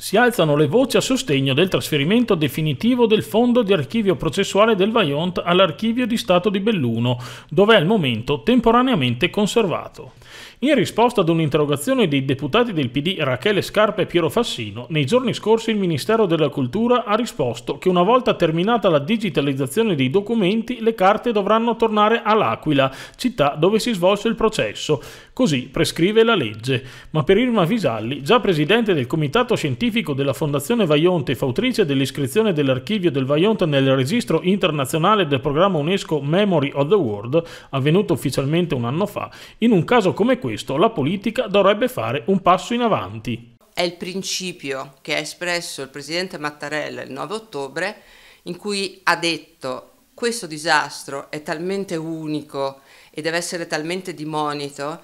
si alzano le voci a sostegno del trasferimento definitivo del fondo di archivio processuale del Vajont all'archivio di Stato di Belluno, dove è al momento temporaneamente conservato. In risposta ad un'interrogazione dei deputati del PD Rachele Scarpa e Piero Fassino, nei giorni scorsi il Ministero della Cultura ha risposto che una volta terminata la digitalizzazione dei documenti, le carte dovranno tornare all'Aquila, città dove si svolse il processo, Così prescrive la legge, ma per Irma Visalli, già presidente del comitato scientifico della Fondazione Vaionte e fautrice dell'iscrizione dell'archivio del Vaionte nel registro internazionale del programma UNESCO Memory of the World, avvenuto ufficialmente un anno fa, in un caso come questo la politica dovrebbe fare un passo in avanti. È il principio che ha espresso il presidente Mattarella il 9 ottobre, in cui ha detto questo disastro è talmente unico e deve essere talmente di monito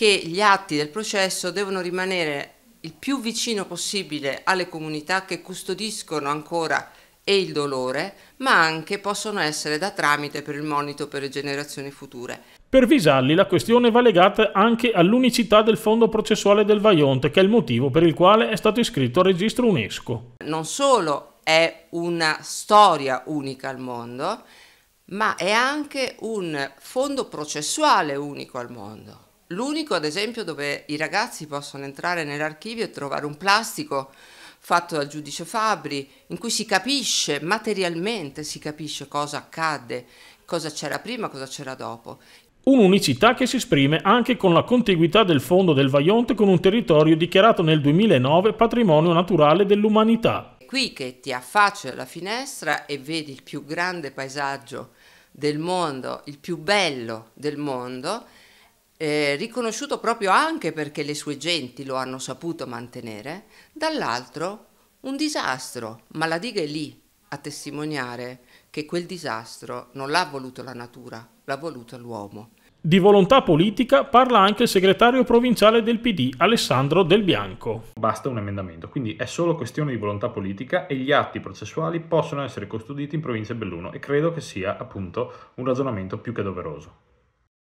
che gli atti del processo devono rimanere il più vicino possibile alle comunità che custodiscono ancora e il dolore, ma anche possono essere da tramite per il monito per le generazioni future. Per Visalli la questione va legata anche all'unicità del fondo processuale del Vaionte, che è il motivo per il quale è stato iscritto al registro UNESCO. Non solo è una storia unica al mondo, ma è anche un fondo processuale unico al mondo. L'unico, ad esempio, dove i ragazzi possono entrare nell'archivio e trovare un plastico fatto dal giudice Fabri, in cui si capisce materialmente, si capisce cosa accadde, cosa c'era prima, cosa c'era dopo. Un'unicità che si esprime anche con la contiguità del fondo del Vaionte con un territorio dichiarato nel 2009 patrimonio naturale dell'umanità. Qui che ti affacci alla finestra e vedi il più grande paesaggio del mondo, il più bello del mondo, eh, riconosciuto proprio anche perché le sue genti lo hanno saputo mantenere, dall'altro un disastro, ma la diga è lì a testimoniare che quel disastro non l'ha voluto la natura, l'ha voluto l'uomo. Di volontà politica parla anche il segretario provinciale del PD Alessandro Del Bianco. Basta un emendamento, quindi è solo questione di volontà politica e gli atti processuali possono essere custoditi in provincia Belluno e credo che sia appunto un ragionamento più che doveroso.